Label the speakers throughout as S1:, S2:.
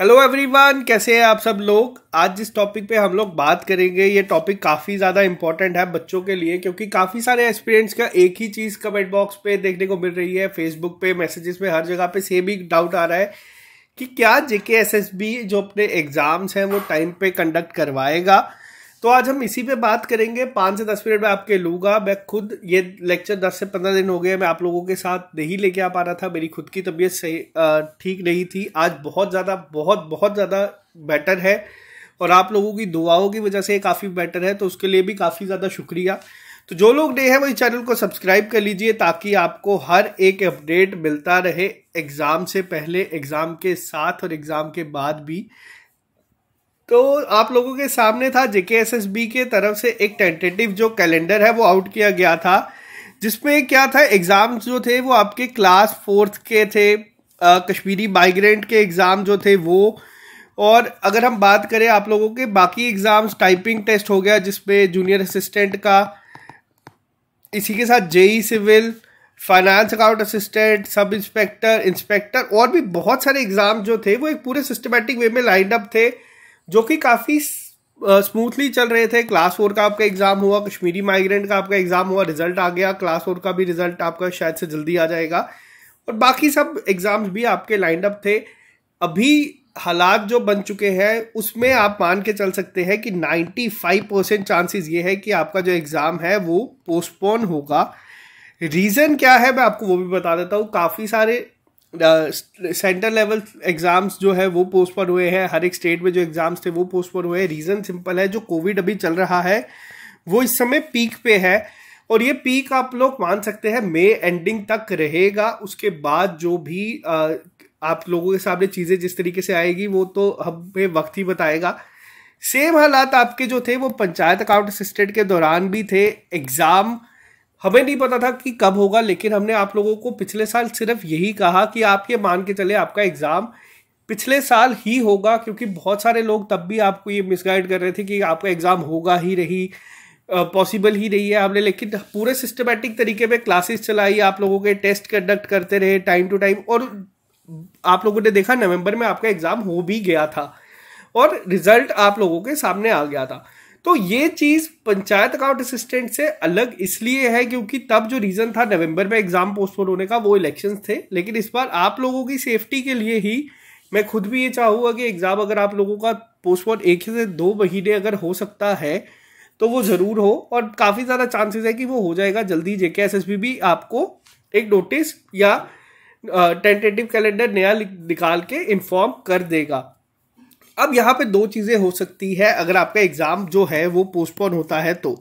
S1: hello everyone कैसे हैं आप सब लोग आज जिस टॉपिक पे हम लोग बात करेंगे ये टॉपिक काफ़ी ज़्यादा इंपॉर्टेंट है बच्चों के लिए क्योंकि काफ़ी सारे एक्सपीरियंस का एक ही चीज़ कमेंट बॉक्स पे देखने को मिल रही है फेसबुक पे मैसेजेस पे हर जगह पे सेम ही डाउट आ रहा है कि क्या जेके एस जो अपने एग्ज़ाम्स हैं वो टाइम पर कंडक्ट करवाएगा तो आज हम इसी पे बात करेंगे पाँच से दस मिनट में आपके लूँगा मैं खुद ये लेक्चर दस से पंद्रह दिन हो गए मैं आप लोगों के साथ नहीं लेके आ पा रहा था मेरी खुद की तबीयत सही ठीक नहीं थी आज बहुत ज़्यादा बहुत बहुत ज़्यादा बेटर है और आप लोगों की दुआओं की वजह से काफ़ी बेटर है तो उसके लिए भी काफ़ी ज़्यादा शुक्रिया तो जो लोग नए हैं वो इस चैनल को सब्सक्राइब कर लीजिए ताकि आपको हर एक अपडेट मिलता रहे एग्ज़ाम से पहले एग्ज़ाम के साथ और एग्ज़ाम के बाद भी तो आप लोगों के सामने था जेके एस एस बी के तरफ से एक टेंटेटिव जो कैलेंडर है वो आउट किया गया था जिसमें क्या था एग्ज़ाम जो थे वो आपके क्लास फोर्थ के थे आ, कश्मीरी माइग्रेंट के एग्ज़ाम जो थे वो और अगर हम बात करें आप लोगों के बाकी एग्ज़ाम्स टाइपिंग टेस्ट हो गया जिसमें जूनियर असिस्टेंट का इसी के साथ JE civil finance account assistant sub inspector inspector और भी बहुत सारे एग्ज़ाम जो थे वो एक पूरे सिस्टमेटिक वे में लाइंड अप थे जो कि काफ़ी स्मूथली चल रहे थे क्लास फोर का आपका एग्ज़ाम हुआ कश्मीरी माइग्रेंट का आपका एग्ज़ाम हुआ रिजल्ट आ गया क्लास फोर का भी रिजल्ट आपका शायद से जल्दी आ जाएगा और बाकी सब एग्ज़ाम्स भी आपके लाइंड अप थे अभी हालात जो बन चुके हैं उसमें आप मान के चल सकते हैं कि 95 परसेंट चांसेस ये है कि आपका जो एग्ज़ाम है वो पोस्टपोन होगा रीज़न क्या है मैं आपको वो भी बता देता हूँ काफ़ी सारे सेंटर लेवल एग्जाम्स जो है वो पोस्टपोन हुए हैं हर एक स्टेट में जो एग्जाम्स थे वो पोस्टपोन हुए हैं रीज़न सिंपल है जो कोविड अभी चल रहा है वो इस समय पीक पे है और ये पीक आप लोग मान सकते हैं मे एंडिंग तक रहेगा उसके बाद जो भी आ, आप लोगों के सामने चीज़ें जिस तरीके से आएगी वो तो हमें वक्त ही बताएगा सेम हालात आपके जो थे वो पंचायत अकाउंट असिस्टेंट के दौरान भी थे एग्ज़ाम हमें नहीं पता था कि कब होगा लेकिन हमने आप लोगों को पिछले साल सिर्फ यही कहा कि आप ये मान के चले आपका एग्ज़ाम पिछले साल ही होगा क्योंकि बहुत सारे लोग तब भी आपको ये मिसगाइड कर रहे थे कि आपका एग्ज़ाम होगा ही रही पॉसिबल ही रही है हमने लेकिन पूरे सिस्टमेटिक तरीके में क्लासेस चलाई आप लोगों के टेस्ट कंडक्ट करते रहे टाइम टू टाइम और आप लोगों ने देखा नवंबर में आपका एग्ज़ाम हो भी गया था और रिजल्ट आप लोगों के सामने आ गया था तो ये चीज पंचायत अकाउंट असिस्टेंट से अलग इसलिए है क्योंकि तब जो रीजन था नवंबर में एग्जाम पोस्टपोन होने का वो इलेक्शंस थे लेकिन इस बार आप लोगों की सेफ्टी के लिए ही मैं खुद भी ये चाहूंगा कि एग्जाम अगर आप लोगों का पोस्टपोन एक से दो महीने अगर हो सकता है तो वो ज़रूर हो और काफ़ी ज़्यादा चांसेस है कि वो हो जाएगा जल्दी जेके एस एस भी आपको एक नोटिस या टेंटेटिव कैलेंडर नया निकाल के इन्फॉर्म कर देगा अब यहाँ पे दो चीज़ें हो सकती है अगर आपका एग्ज़ाम जो है वो पोस्टपोन होता है तो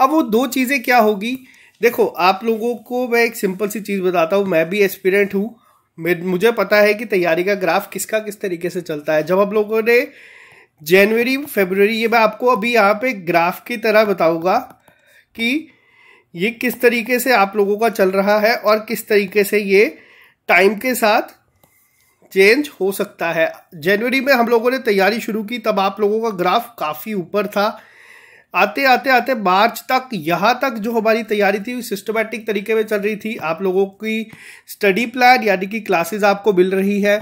S1: अब वो दो चीज़ें क्या होगी देखो आप लोगों को मैं एक सिंपल सी चीज़ बताता हूँ मैं भी एक्सपीरियंट हूँ मुझे पता है कि तैयारी का ग्राफ किसका किस तरीके से चलता है जब आप लोगों ने जनवरी फेबररी ये मैं आपको अभी यहाँ पे ग्राफ की तरह बताऊँगा कि ये किस तरीके से आप लोगों का चल रहा है और किस तरीके से ये टाइम के साथ चेंज हो सकता है जनवरी में हम लोगों ने तैयारी शुरू की तब आप लोगों का ग्राफ काफ़ी ऊपर था आते आते आते मार्च तक यहाँ तक जो हमारी तैयारी थी सिस्टमेटिक तरीके में चल रही थी आप लोगों की स्टडी प्लान यानी कि क्लासेस आपको मिल रही है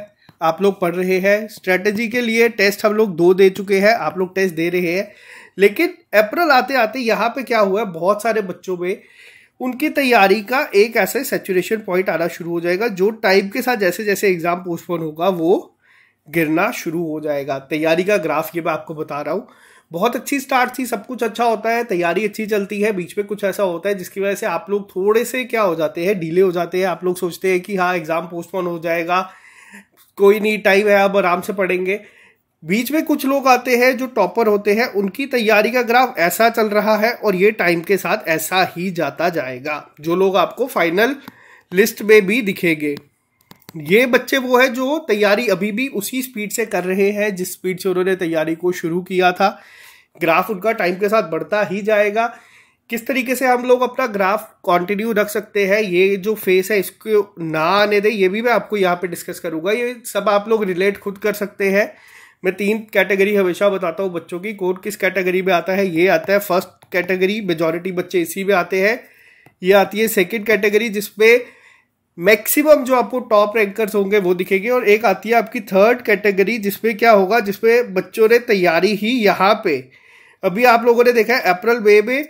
S1: आप लोग पढ़ रहे हैं स्ट्रेटजी के लिए टेस्ट हम लोग दो दे चुके हैं आप लोग टेस्ट दे रहे हैं लेकिन अप्रैल आते आते यहाँ पे क्या हुआ है बहुत सारे बच्चों में उनकी तैयारी का एक ऐसा सेचुरेशन पॉइंट आना शुरू हो जाएगा जो टाइम के साथ जैसे जैसे एग्ज़ाम पोस्टपोन होगा वो गिरना शुरू हो जाएगा तैयारी का ग्राफ ये मैं आपको बता रहा हूँ बहुत अच्छी स्टार्ट थी सब कुछ अच्छा होता है तैयारी अच्छी चलती है बीच में कुछ ऐसा होता है जिसकी वजह से आप लोग थोड़े से क्या हो जाते हैं डीले हो जाते हैं आप लोग सोचते हैं कि हाँ एग्ज़ाम पोस्टपोन हो जाएगा कोई नहीं टाइम है अब आराम से पढ़ेंगे बीच में कुछ लोग आते हैं जो टॉपर होते हैं उनकी तैयारी का ग्राफ ऐसा चल रहा है और ये टाइम के साथ ऐसा ही जाता जाएगा जो लोग आपको फाइनल लिस्ट में भी दिखेंगे ये बच्चे वो है जो तैयारी अभी भी उसी स्पीड से कर रहे हैं जिस स्पीड से उन्होंने तैयारी को शुरू किया था ग्राफ उनका टाइम के साथ बढ़ता ही जाएगा किस तरीके से हम लोग अपना ग्राफ कंटिन्यू रख सकते हैं ये जो फेस है इसको ना आने दें ये भी मैं आपको यहाँ पे डिस्कस करूँगा ये सब आप लोग रिलेट खुद कर सकते हैं मैं तीन कैटेगरी हमेशा बताता हूँ बच्चों की कोड किस कैटेगरी में आता है ये आता है फर्स्ट कैटेगरी मेजोरिटी बच्चे इसी में आते हैं ये आती है सेकेंड कैटेगरी जिसमें मैक्सिमम जो आपको टॉप रैंकर्स होंगे वो दिखेंगे और एक आती है आपकी थर्ड कैटेगरी जिसमें क्या होगा जिसमें बच्चों ने तैयारी ही यहाँ पे अभी आप लोगों ने देखा है अप्रैल मई में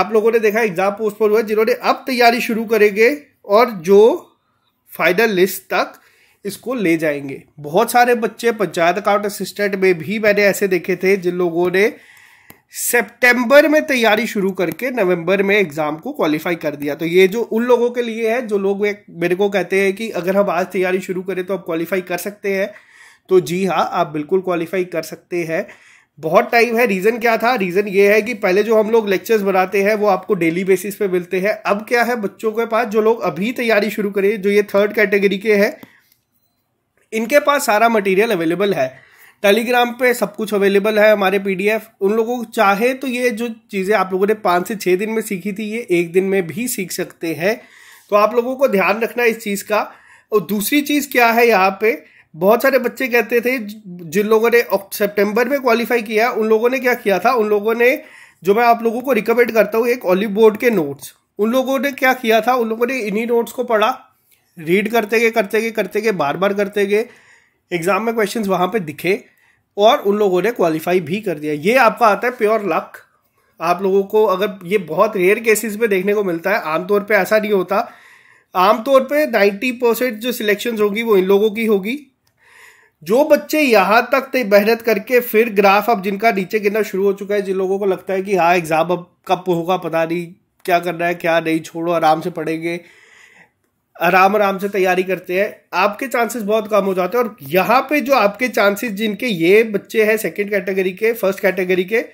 S1: आप लोगों ने देखा एग्जाम पोस्टपोन हुआ जिन्होंने अब तैयारी शुरू करेंगे और जो फाइनल लिस्ट तक इसको ले जाएंगे बहुत सारे बच्चे पंचायत अकाउंट असिस्टेंट में भी मैंने ऐसे देखे थे जिन लोगों ने सितंबर में तैयारी शुरू करके नवंबर में एग्ज़ाम को क्वालिफाई कर दिया तो ये जो उन लोगों के लिए है जो लोग मेरे को कहते हैं कि अगर हम आज तैयारी शुरू करें तो आप क्वालिफाई कर सकते हैं तो जी हाँ आप बिल्कुल क्वालिफाई कर सकते हैं बहुत टाइम है रीज़न क्या था रीज़न ये है कि पहले जो हम लोग लेक्चर्स बनाते हैं वो आपको डेली बेसिस पे मिलते हैं अब क्या है बच्चों के पास जो लोग अभी तैयारी शुरू करें जो ये थर्ड कैटेगरी के हैं इनके पास सारा मटेरियल अवेलेबल है टेलीग्राम पे सब कुछ अवेलेबल है हमारे पीडीएफ उन लोगों को चाहे तो ये जो चीज़ें आप लोगों ने पाँच से छः दिन में सीखी थी ये एक दिन में भी सीख सकते हैं तो आप लोगों को ध्यान रखना इस चीज़ का और दूसरी चीज़ क्या है यहाँ पे बहुत सारे बच्चे कहते थे जिन लोगों ने सेप्टेम्बर में क्वालिफाई किया उन लोगों ने क्या किया था उन लोगों ने जो मैं आप लोगों को रिकमेंड करता हूँ एक ऑलिव बोर्ड के नोट्स उन लोगों ने क्या किया था उन लोगों ने इन्हीं नोट्स को पढ़ा रीड करते गए करते गए करते गए बार बार करते गए एग्ज़ाम में क्वेश्चन वहाँ पर दिखे और उन लोगों ने क्वालिफाई भी कर दिया ये आपका आता है प्योर लक आप लोगों को अगर ये बहुत रेयर केसेस में देखने को मिलता है आमतौर पे ऐसा नहीं होता आमतौर पे 90 परसेंट जो सिलेक्शन होगी वो इन लोगों की होगी जो बच्चे यहाँ तक मेहनत करके फिर ग्राफ अब जिनका नीचे गिरना शुरू हो चुका है जिन लोगों को लगता है कि हाँ एग्ज़ाम अब कब होगा पता नहीं क्या करना है क्या नहीं छोड़ो आराम से पढ़ेंगे आराम आराम से तैयारी करते हैं आपके चांसेस बहुत कम हो जाते हैं और यहाँ पे जो आपके चांसेस जिनके ये बच्चे हैं सेकंड कैटेगरी के फर्स्ट कैटेगरी के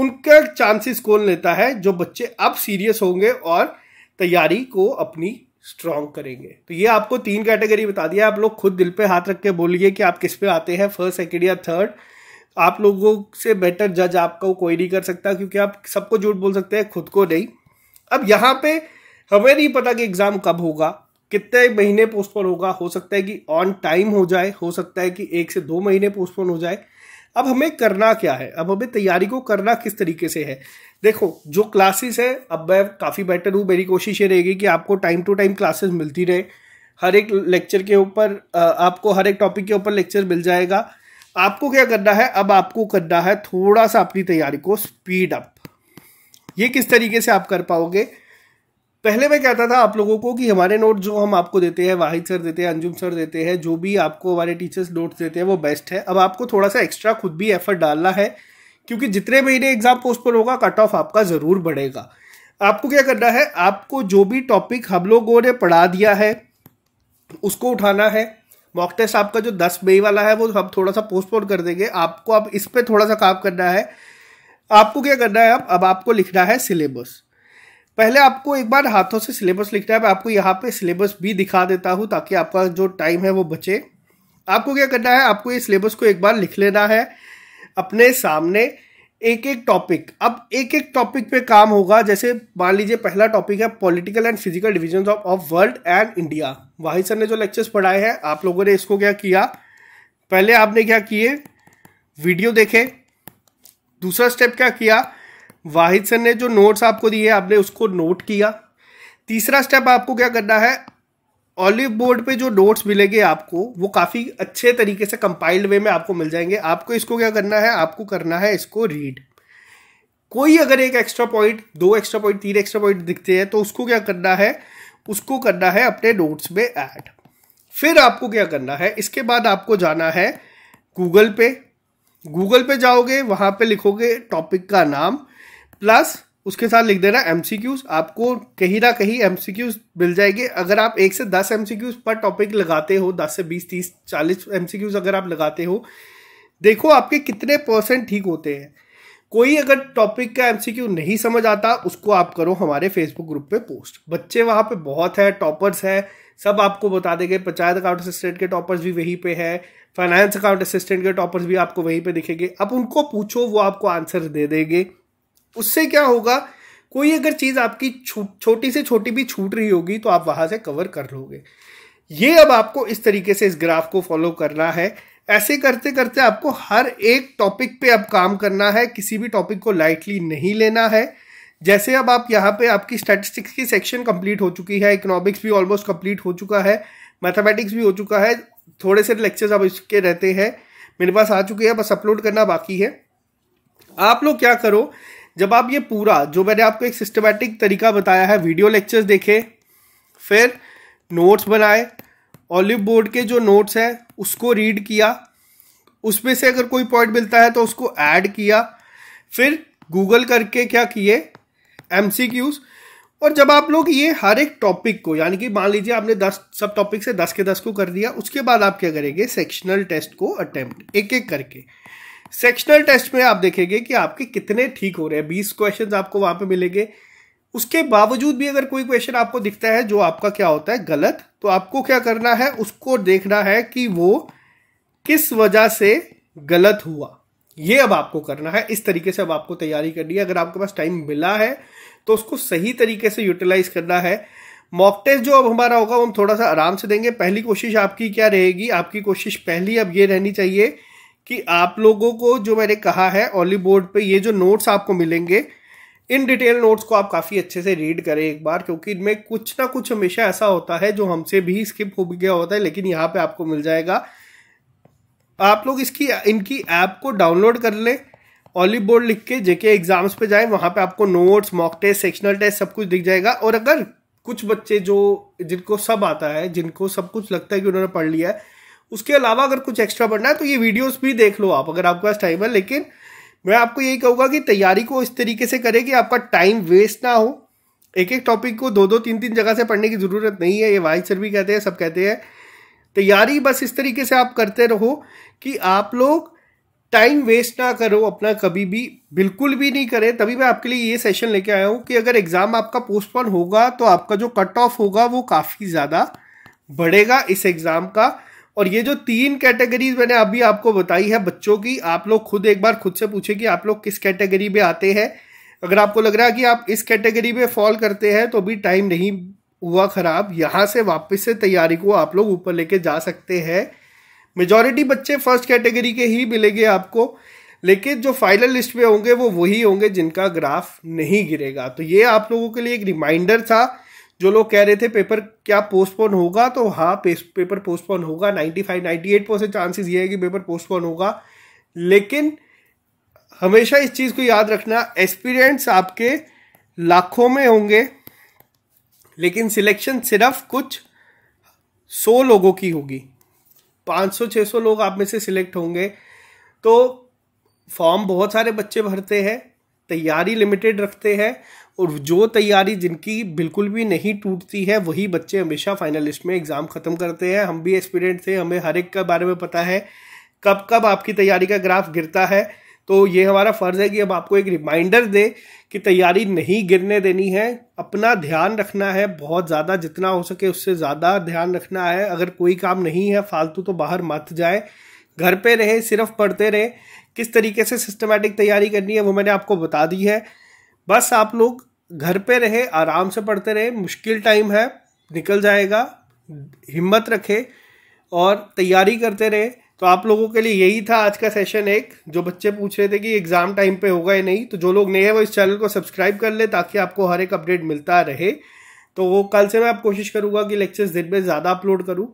S1: उनका चांसेस कौन लेता है जो बच्चे अब सीरियस होंगे और तैयारी को अपनी स्ट्रांग करेंगे तो ये आपको तीन कैटेगरी बता दिया आप लोग खुद दिल पे हाथ रख के बोलिए कि आप किस पे आते हैं फर्स्ट सेकेंड या थर्ड आप लोगों से बेटर जज आपको कोई नहीं कर सकता क्योंकि आप सबको झूठ बोल सकते हैं खुद को नहीं अब यहाँ पे हमें नहीं पता कि एग्ज़ाम कब होगा कितने महीने पोस्टपोन होगा हो सकता है कि ऑन टाइम हो जाए हो सकता है कि एक से दो महीने पोस्टपोन हो जाए अब हमें करना क्या है अब हमें तैयारी को करना किस तरीके से है देखो जो क्लासेस है अब मैं काफ़ी बेटर हूँ मेरी कोशिश ये रहेगी कि आपको टाइम टू टाइम क्लासेस मिलती रहे हर एक लेक्चर के ऊपर आपको हर एक टॉपिक के ऊपर लेक्चर मिल जाएगा आपको क्या करना है अब आपको करना है थोड़ा सा अपनी तैयारी को स्पीड अप ये किस तरीके से आप कर पाओगे पहले मैं कहता था आप लोगों को कि हमारे नोट जो हम आपको देते हैं वाहिद सर देते हैं अंजुम सर देते हैं जो भी आपको हमारे टीचर्स नोट्स देते हैं वो बेस्ट है अब आपको थोड़ा सा एक्स्ट्रा खुद भी एफर्ट डालना है क्योंकि जितने महीने एग्जाम पोस्टपोन होगा कट ऑफ आपका ज़रूर बढ़ेगा आपको क्या करना है आपको जो भी टॉपिक हम लोगों ने पढ़ा दिया है उसको उठाना है मॉक टेस्ट आपका जो दस मई वाला है वो हम थोड़ा सा पोस्टपोन कर देंगे आपको अब आप इस पर थोड़ा सा काम करना है आपको क्या करना है अब अब आपको लिखना है सिलेबस पहले आपको एक बार हाथों से सिलेबस लिखना है मैं आपको यहाँ पे सिलेबस भी दिखा देता हूँ ताकि आपका जो टाइम है वो बचे आपको क्या करना है आपको ये सिलेबस को एक बार लिख लेना है अपने सामने एक एक टॉपिक अब एक एक टॉपिक पे काम होगा जैसे मान लीजिए पहला टॉपिक है political and physical division of of world and India वाहि सर ने जो लेक्चर्स पढ़ाए हैं आप लोगों ने इसको क्या किया पहले आपने क्या किए वीडियो देखे दूसरा स्टेप क्या किया वाहिद सर ने जो नोट्स आपको दिए आपने उसको नोट किया तीसरा स्टेप आपको क्या करना है ऑलिव बोर्ड पे जो नोट्स मिलेंगे आपको वो काफ़ी अच्छे तरीके से कंपाइल्ड वे में आपको मिल जाएंगे आपको इसको क्या करना है आपको करना है इसको रीड कोई अगर एक एक्स्ट्रा पॉइंट दो एक्स्ट्रा पॉइंट तीन एक्स्ट्रा पॉइंट दिखते हैं तो उसको क्या करना है उसको करना है अपने नोट्स में ऐड फिर आपको क्या करना है इसके बाद आपको जाना है गूगल पे गूगल पे जाओगे वहाँ पे लिखोगे टॉपिक का नाम प्लस उसके साथ लिख देना एम आपको कहीं ना कहीं एम मिल जाएंगे अगर आप एक से दस एम पर टॉपिक लगाते हो दस से बीस तीस चालीस एम अगर आप लगाते हो देखो आपके कितने परसेंट ठीक होते हैं कोई अगर टॉपिक का एम नहीं समझ आता उसको आप करो हमारे फेसबुक ग्रुप पे पोस्ट बच्चे वहाँ पे बहुत है टॉपर्स है सब आपको बता देंगे पंचायत अकाउंट असिस्टेंट के टॉपर्स भी वहीं पे है फाइनेंस अकाउंट असिस्टेंट के टॉपर्स भी आपको वहीं पे दिखेंगे अब उनको पूछो वो आपको आंसर दे देंगे उससे क्या होगा कोई अगर चीज़ आपकी छोटी से छोटी भी छूट रही होगी तो आप वहां से कवर कर लोगे ये अब आपको इस तरीके से इस ग्राफ को फॉलो करना है ऐसे करते करते आपको हर एक टॉपिक पे अब काम करना है किसी भी टॉपिक को लाइटली नहीं लेना है जैसे अब आप यहाँ पे आपकी स्टैटिस्टिक्स की सेक्शन कंप्लीट हो चुकी है इकोनॉमिक्स भी ऑलमोस्ट कंप्लीट हो चुका है मैथमेटिक्स भी हो चुका है थोड़े से लेक्चर्स अब इसके रहते हैं मेरे पास आ चुके हैं बस अपलोड करना बाकी है आप लोग क्या करो जब आप ये पूरा जो मैंने आपको एक सिस्टमेटिक तरीका बताया है वीडियो लेक्चर्स देखे फिर नोट्स बनाए ऑलिव बोर्ड के जो नोट्स हैं उसको रीड किया उसमें से अगर कोई पॉइंट मिलता है तो उसको ऐड किया फिर गूगल करके क्या किए एम और जब आप लोग ये हर एक टॉपिक को यानी कि मान लीजिए आपने दस सब टॉपिक से दस के दस को कर दिया उसके बाद आप क्या करेंगे सेक्शनल टेस्ट को अटेम्प्ट एक एक करके सेक्शनल टेस्ट में आप देखेंगे कि आपके कितने ठीक हो रहे हैं बीस क्वेश्चन आपको वहां पे मिलेंगे उसके बावजूद भी अगर कोई क्वेश्चन आपको दिखता है जो आपका क्या होता है गलत तो आपको क्या करना है उसको देखना है कि वो किस वजह से गलत हुआ ये अब आपको करना है इस तरीके से अब आपको तैयारी करनी है अगर आपके पास टाइम मिला है तो उसको सही तरीके से यूटिलाइज करना है मॉक टेस्ट जो अब हमारा होगा वो हम थोड़ा सा आराम से देंगे पहली कोशिश आपकी क्या रहेगी आपकी कोशिश पहली अब ये रहनी चाहिए कि आप लोगों को जो मैंने कहा है ओली बोर्ड पे ये जो नोट्स आपको मिलेंगे इन डिटेल नोट्स को आप काफ़ी अच्छे से रीड करें एक बार क्योंकि इनमें कुछ ना कुछ हमेशा ऐसा होता है जो हमसे भी स्किप हो गया होता है लेकिन यहाँ पे आपको मिल जाएगा आप लोग इसकी इनकी ऐप को डाउनलोड कर लें ऑली बोर्ड लिख के जेके एग्जाम्स पे जाएं वहाँ पे आपको notes mock test sectional test सब कुछ दिख जाएगा और अगर कुछ बच्चे जो जिनको सब आता है जिनको सब कुछ लगता है कि उन्होंने पढ़ लिया है उसके अलावा अगर कुछ एक्स्ट्रा पढ़ना है तो ये वीडियोस भी देख लो आप अगर आपके पास टाइम है लेकिन मैं आपको यही कहूँगा कि तैयारी को इस तरीके से करें कि आपका टाइम वेस्ट ना हो एक एक टॉपिक को दो दो तीन तीन जगह से पढ़ने की ज़रूरत नहीं है ये वाइस सर भी कहते हैं सब कहते हैं तैयारी बस इस तरीके से आप करते रहो कि आप लोग टाइम वेस्ट ना करो अपना कभी भी बिल्कुल भी नहीं करें तभी मैं आपके लिए ये सेशन लेके आया हूँ कि अगर एग्ज़ाम आपका पोस्टपोन होगा तो आपका जो कट ऑफ होगा वो काफ़ी ज़्यादा बढ़ेगा इस एग्ज़ाम का और ये जो तीन कैटेगरीज मैंने अभी आपको बताई है बच्चों की आप लोग खुद एक बार खुद से पूछे कि आप लोग किस कैटेगरी में आते हैं अगर आपको लग रहा है कि आप इस कैटेगरी में फॉल करते हैं तो अभी टाइम नहीं हुआ ख़राब यहाँ से वापस से तैयारी को आप लोग ऊपर लेके जा सकते हैं मेजॉरिटी बच्चे फर्स्ट कैटेगरी के ही मिलेंगे आपको लेकिन जो फाइनल लिस्ट में होंगे वो वही होंगे जिनका ग्राफ नहीं गिरेगा तो ये आप लोगों के लिए एक रिमाइंडर था जो लोग कह रहे थे पेपर क्या पोस्टपोन होगा तो हाँ पेपर पोस्टपोन होगा 95 एट परसेंट चांसेस ये है कि पेपर पोस्टपोन होगा लेकिन हमेशा इस चीज़ को याद रखना एक्सपीरियंस आपके लाखों में होंगे लेकिन सिलेक्शन सिर्फ कुछ सौ लोगों की होगी 500-600 लोग आप में से सिलेक्ट होंगे तो फॉर्म बहुत सारे बच्चे भरते हैं तैयारी लिमिटेड रखते हैं और जो तैयारी जिनकी बिल्कुल भी नहीं टूटती है वही बच्चे हमेशा फाइनलिस्ट में एग्ज़ाम ख़त्म करते हैं हम भी एक्सपीरियंट थे हमें हर एक के बारे में पता है कब कब आपकी तैयारी का ग्राफ गिरता है तो ये हमारा फ़र्ज़ है कि हम आपको एक रिमाइंडर दें कि तैयारी नहीं गिरने देनी है अपना ध्यान रखना है बहुत ज़्यादा जितना हो सके उससे ज़्यादा ध्यान रखना है अगर कोई काम नहीं है फालतू तो बाहर मत जाए घर पे रहें सिर्फ पढ़ते रहें किस तरीके से सिस्टमेटिक तैयारी करनी है वो मैंने आपको बता दी है बस आप लोग घर पे रहे आराम से पढ़ते रहे मुश्किल टाइम है निकल जाएगा हिम्मत रखे और तैयारी करते रहे तो आप लोगों के लिए यही था आज का सेशन एक जो बच्चे पूछ रहे थे कि एग्ज़ाम टाइम पे होगा या नहीं तो जो लोग नए हैं वो इस चैनल को सब्सक्राइब कर ले ताकि आपको हर एक अपडेट मिलता रहे तो वो कल से मैं आप कोशिश करूँगा कि लेक्चर्स दिन में ज़्यादा अपलोड करूँ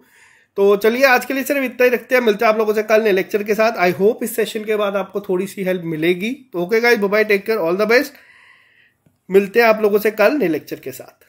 S1: तो चलिए आज के लिए सिर्फ इतना ही रखते हैं मिलते हैं आप लोगों से कल नए लेक्चर के साथ आई होप इस सेशन के बाद आपको थोड़ी सी हेल्प मिलेगी तो okay guys bye take care all the best मिलते हैं आप लोगों से कल नए लेक्चर के साथ